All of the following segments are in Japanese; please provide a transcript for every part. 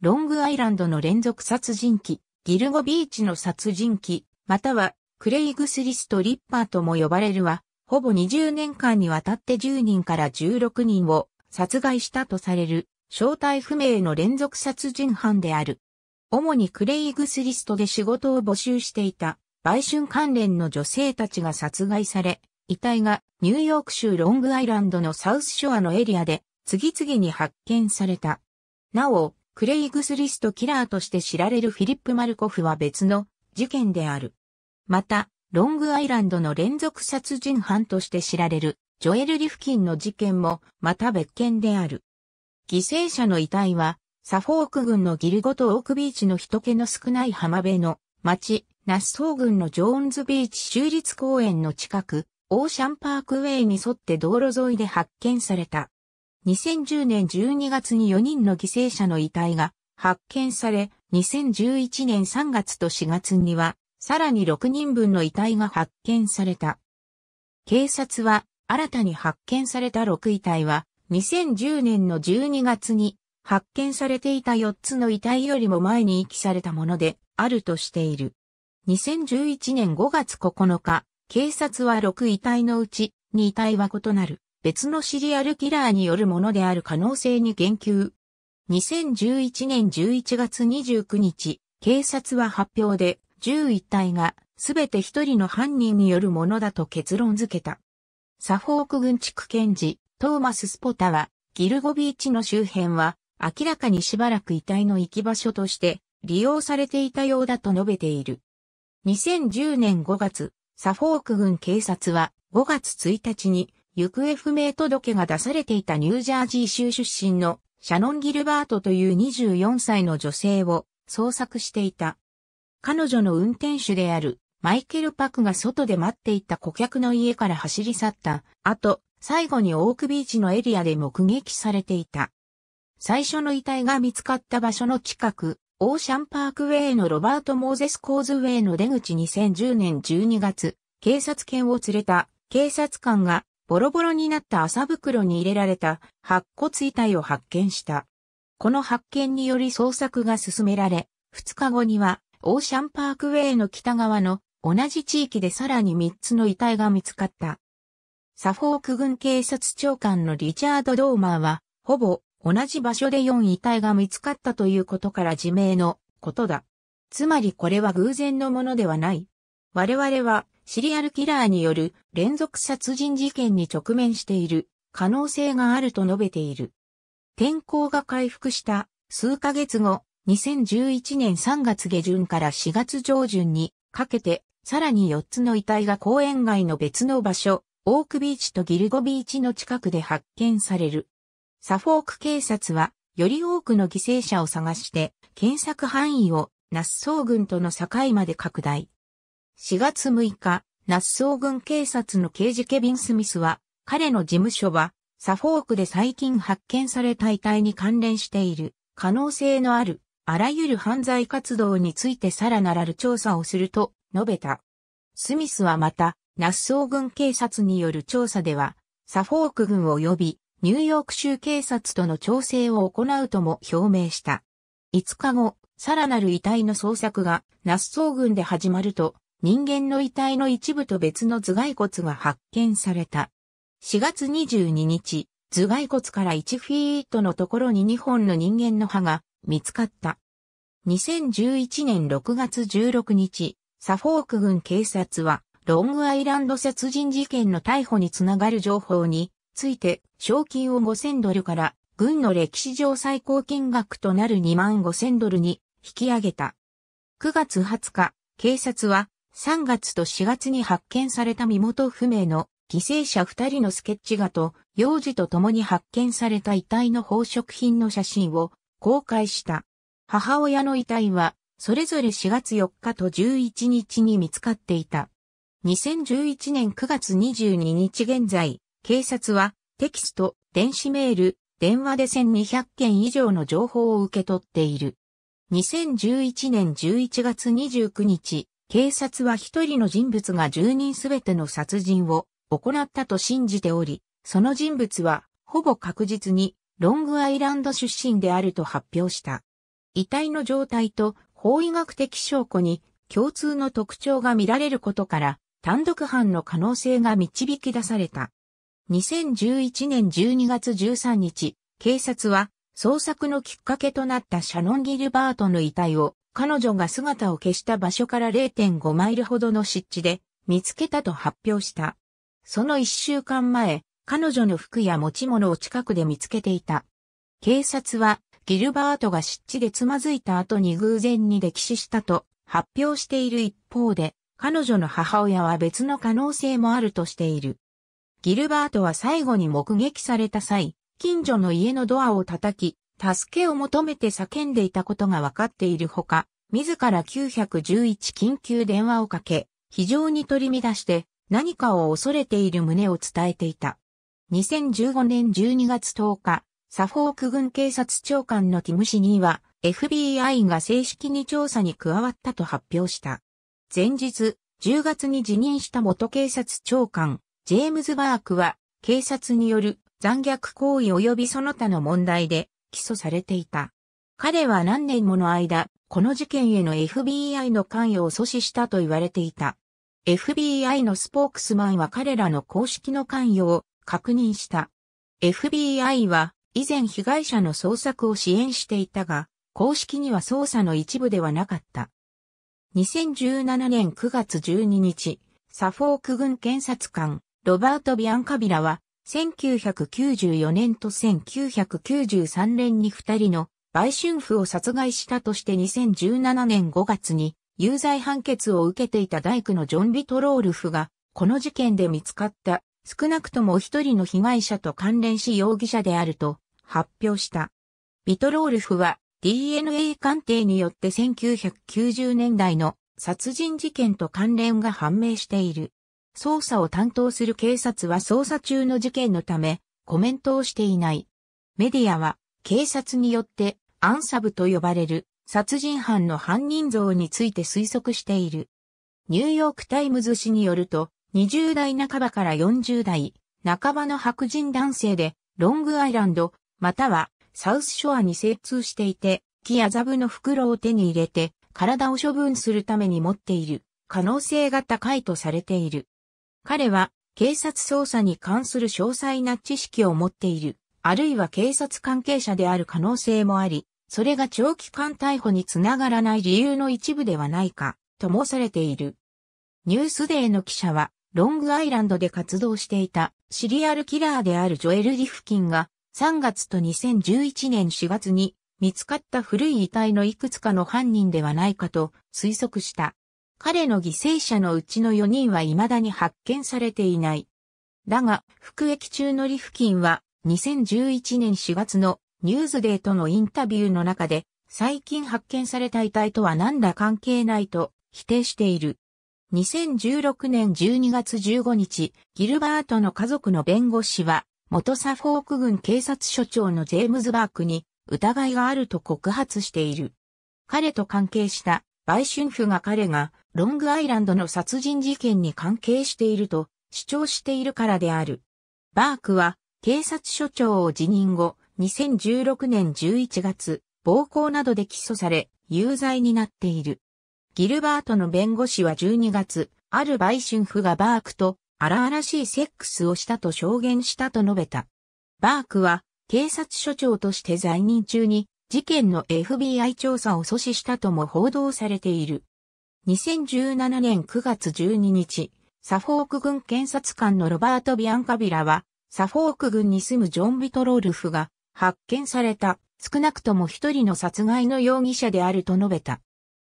ロングアイランドの連続殺人鬼、ギルゴビーチの殺人鬼、またはクレイグスリストリッパーとも呼ばれるは、ほぼ20年間にわたって10人から16人を殺害したとされる、正体不明の連続殺人犯である。主にクレイグスリストで仕事を募集していた、売春関連の女性たちが殺害され、遺体がニューヨーク州ロングアイランドのサウスショアのエリアで次々に発見された。なお、クレイグスリストキラーとして知られるフィリップ・マルコフは別の事件である。また、ロングアイランドの連続殺人犯として知られるジョエル・リフキンの事件もまた別件である。犠牲者の遺体はサフォーク軍のギルゴとオークビーチの人気の少ない浜辺の町、ナッソー軍のジョーンズビーチ州立公園の近く、オーシャンパークウェイに沿って道路沿いで発見された。2010年12月に4人の犠牲者の遺体が発見され、2011年3月と4月には、さらに6人分の遺体が発見された。警察は、新たに発見された6遺体は、2010年の12月に発見されていた4つの遺体よりも前に遺棄されたもので、あるとしている。2011年5月9日、警察は6遺体のうち、2遺体は異なる。別のシリアルキラーによるものである可能性に言及。2011年11月29日、警察は発表で、11体が、すべて一人の犯人によるものだと結論付けた。サフォーク軍地区検事、トーマス・スポタは、ギルゴビーチの周辺は、明らかにしばらく遺体の行き場所として、利用されていたようだと述べている。2010年5月、サフォーク軍警察は5月1日に行方不明届が出されていたニュージャージー州出身のシャノン・ギルバートという24歳の女性を捜索していた。彼女の運転手であるマイケル・パクが外で待っていた顧客の家から走り去った後、最後にオークビーチのエリアで目撃されていた。最初の遺体が見つかった場所の近く、オーシャンパークウェイのロバート・モーゼス・コーズウェイの出口2010年12月、警察犬を連れた警察官がボロボロになった麻袋に入れられた白骨遺体を発見した。この発見により捜索が進められ、2日後にはオーシャンパークウェイの北側の同じ地域でさらに3つの遺体が見つかった。サフォーク軍警察長官のリチャード・ドーマーは、ほぼ同じ場所で4遺体が見つかったということから自明のことだ。つまりこれは偶然のものではない。我々はシリアルキラーによる連続殺人事件に直面している可能性があると述べている。天候が回復した数ヶ月後、2011年3月下旬から4月上旬にかけて、さらに4つの遺体が公園外の別の場所、オークビーチとギルゴビーチの近くで発見される。サフォーク警察は、より多くの犠牲者を探して、検索範囲をナッソー軍との境まで拡大。4月6日、ナッソー軍警察の刑事ケビン・スミスは、彼の事務所は、サフォークで最近発見された遺体に関連している可能性のあるあらゆる犯罪活動についてさらならる調査をすると述べた。スミスはまた、ナッソー軍警察による調査では、サフォーク軍及びニューヨーク州警察との調整を行うとも表明した。5日後、さらなる遺体の捜索がナッソー軍で始まると人間の遺体の一部と別の頭蓋骨が発見された。4月22日、頭蓋骨から1フィートのところに2本の人間の歯が見つかった。2011年6月16日、サフォーク軍警察は、ロングアイランド殺人事件の逮捕につながる情報について、賞金を5000ドルから、軍の歴史上最高金額となる2万5000ドルに引き上げた。9月20日、警察は3月と4月に発見された身元不明の犠牲者2人のスケッチ画と、幼児と共に発見された遺体の宝飾品の写真を公開した。母親の遺体は、それぞれ4月4日と11日に見つかっていた。2011年9月22日現在、警察はテキスト、電子メール、電話で1200件以上の情報を受け取っている。2011年11月29日、警察は一人の人物が住人すべての殺人を行ったと信じており、その人物はほぼ確実にロングアイランド出身であると発表した。遺体の状態と法医学的証拠に共通の特徴が見られることから単独犯の可能性が導き出された。2011年12月13日、警察は捜索のきっかけとなったシャノン・ギルバートの遺体を彼女が姿を消した場所から0.5マイルほどの湿地で見つけたと発表した。その一週間前、彼女の服や持ち物を近くで見つけていた。警察は、ギルバートが湿地でつまずいた後に偶然に溺死したと発表している一方で、彼女の母親は別の可能性もあるとしている。ギルバートは最後に目撃された際、近所の家のドアを叩き、助けを求めて叫んでいたことが分かっているほか、自ら911緊急電話をかけ、非常に取り乱して何かを恐れている旨を伝えていた。2015年12月10日、サフォーク軍警察長官のティムシニーは FBI が正式に調査に加わったと発表した。前日、10月に辞任した元警察長官、ジェームズ・バークは、警察による残虐行為及びその他の問題で、起訴されていた。彼は何年もの間、この事件への FBI の関与を阻止したと言われていた。FBI のスポークスマンは彼らの公式の関与を確認した。FBI は以前被害者の捜索を支援していたが、公式には捜査の一部ではなかった。2017年9月12日、サフォーク軍検察官、ロバート・ビアンカビラは、1994年と1993年に二人の売春婦を殺害したとして2017年5月に有罪判決を受けていた大工のジョン・ビトロールフがこの事件で見つかった少なくとも一人の被害者と関連し容疑者であると発表した。ビトロールフは DNA 鑑定によって1990年代の殺人事件と関連が判明している。捜査を担当する警察は捜査中の事件のため、コメントをしていない。メディアは、警察によって、アンサブと呼ばれる、殺人犯の犯人像について推測している。ニューヨークタイムズ紙によると、20代半ばから40代、半ばの白人男性で、ロングアイランド、または、サウスショアに精通していて、木やザブの袋を手に入れて、体を処分するために持っている可能性が高いとされている。彼は警察捜査に関する詳細な知識を持っている、あるいは警察関係者である可能性もあり、それが長期間逮捕につながらない理由の一部ではないか、ともされている。ニュースデーの記者は、ロングアイランドで活動していたシリアルキラーであるジョエル・リフキンが3月と2011年4月に見つかった古い遺体のいくつかの犯人ではないかと推測した。彼の犠牲者のうちの4人は未だに発見されていない。だが、服役中のリフキンは、2011年4月のニューズデーとのインタビューの中で、最近発見された遺体とは何ら関係ないと否定している。2016年12月15日、ギルバートの家族の弁護士は、元サフォーク軍警察署長のジェームズ・バークに疑いがあると告発している。彼と関係した売春婦が彼がロングアイランドの殺人事件に関係していると主張しているからである。バークは警察署長を辞任後、2016年11月、暴行などで起訴され、有罪になっている。ギルバートの弁護士は12月、ある売春婦がバークと荒々しいセックスをしたと証言したと述べた。バークは警察署長として在任中に事件の FBI 調査を阻止したとも報道されている。2017年9月12日、サフォーク軍検察官のロバート・ビアンカビラは、サフォーク軍に住むジョン・ビトロールフが発見された少なくとも一人の殺害の容疑者であると述べた。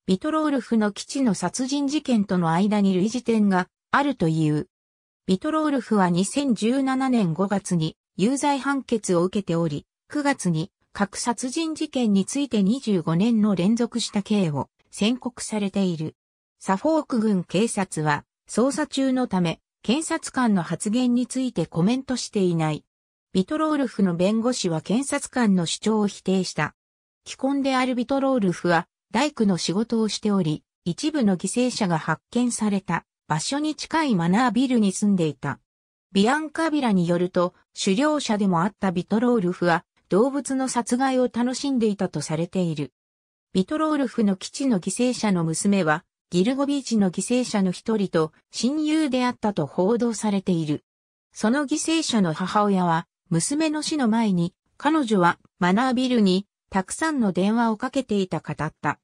ビトロールフの基地の殺人事件との間に類似点があるという。ビトロールフは2017年5月に有罪判決を受けており、9月に核殺人事件について25年の連続した刑を宣告されている。サフォーク軍警察は、捜査中のため、検察官の発言についてコメントしていない。ビトロールフの弁護士は検察官の主張を否定した。既婚であるビトロールフは、大工の仕事をしており、一部の犠牲者が発見された場所に近いマナービルに住んでいた。ビアンカビラによると、狩猟者でもあったビトロールフは、動物の殺害を楽しんでいたとされている。ビトロールフの基地の犠牲者の娘は、ギルゴビーチの犠牲者の一人と親友であったと報道されている。その犠牲者の母親は、娘の死の前に、彼女はマナービルにたくさんの電話をかけていた語った。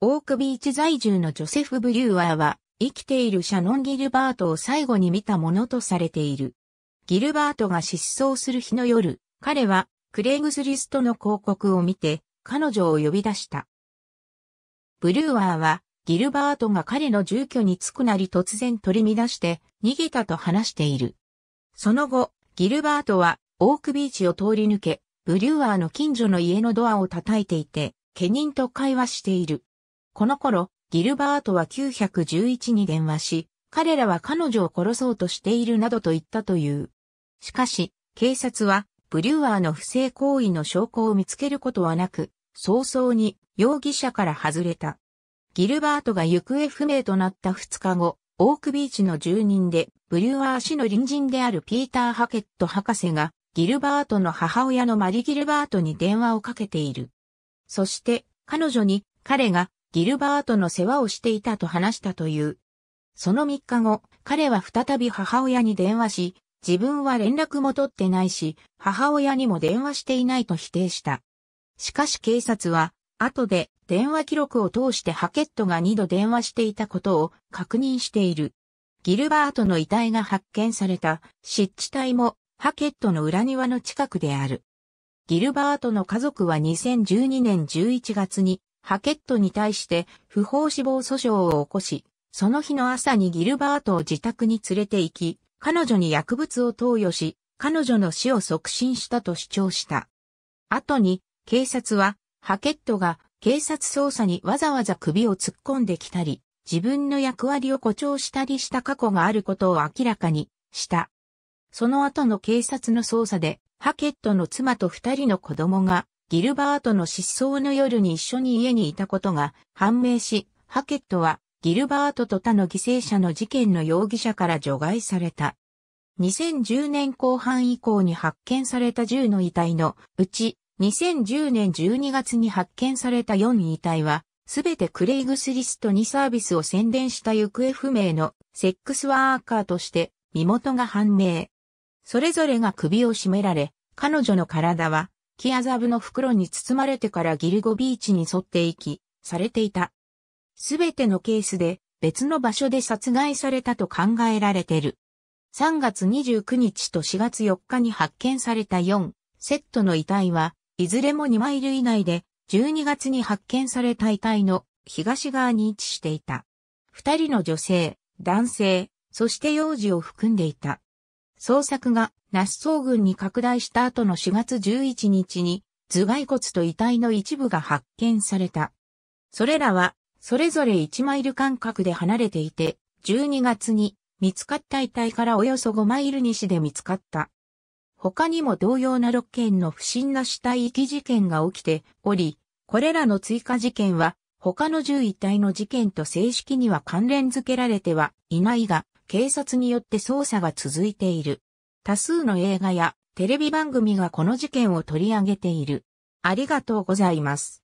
オークビーチ在住のジョセフ・ブリューアーは、生きているシャノン・ギルバートを最後に見たものとされている。ギルバートが失踪する日の夜、彼はクレイグスリストの広告を見て、彼女を呼び出した。ブリューアーはギルバートが彼の住居に着くなり突然取り乱して逃げたと話している。その後、ギルバートはオークビーチを通り抜け、ブリュワーの近所の家のドアを叩いていて、家人と会話している。この頃、ギルバートは911に電話し、彼らは彼女を殺そうとしているなどと言ったという。しかし、警察は、ブリュワーの不正行為の証拠を見つけることはなく、早々に容疑者から外れた。ギルバートが行方不明となった2日後、オークビーチの住人で、ブリュワー氏の隣人であるピーター・ハケット博士が、ギルバートの母親のマリ・ギルバートに電話をかけている。そして、彼女に、彼が、ギルバートの世話をしていたと話したという。その3日後、彼は再び母親に電話し、自分は連絡も取ってないし、母親にも電話していないと否定した。しかし警察は、後で電話記録を通してハケットが2度電話していたことを確認している。ギルバートの遺体が発見された湿地帯もハケットの裏庭の近くである。ギルバートの家族は2012年11月にハケットに対して不法死亡訴訟を起こし、その日の朝にギルバートを自宅に連れて行き、彼女に薬物を投与し、彼女の死を促進したと主張した。後に警察はハケットが警察捜査にわざわざ首を突っ込んできたり、自分の役割を誇張したりした過去があることを明らかにした。その後の警察の捜査で、ハケットの妻と二人の子供が、ギルバートの失踪の夜に一緒に家にいたことが判明し、ハケットはギルバートと他の犠牲者の事件の容疑者から除外された。2010年後半以降に発見された銃の遺体のうち2010年12月に発見された4遺体は、すべてクレイグスリストにサービスを宣伝した行方不明のセックスワーカーとして身元が判明。それぞれが首を絞められ、彼女の体はキアザブの袋に包まれてからギルゴビーチに沿って行き、されていた。すべてのケースで別の場所で殺害されたと考えられてる。3月29日と4月4日に発見された4セットの遺体はいずれも2マイル以内で12月に発見された遺体の東側に位置していた。二人の女性、男性、そして幼児を含んでいた。捜索が那須総軍に拡大した後の4月11日に頭蓋骨と遺体の一部が発見された。それらはそれぞれ1マイル間隔で離れていて、12月に見つかった遺体からおよそ5マイル西で見つかった。他にも同様な6件の不審な死体遺棄事件が起きており、これらの追加事件は他の11体の事件と正式には関連付けられてはいないが、警察によって捜査が続いている。多数の映画やテレビ番組がこの事件を取り上げている。ありがとうございます。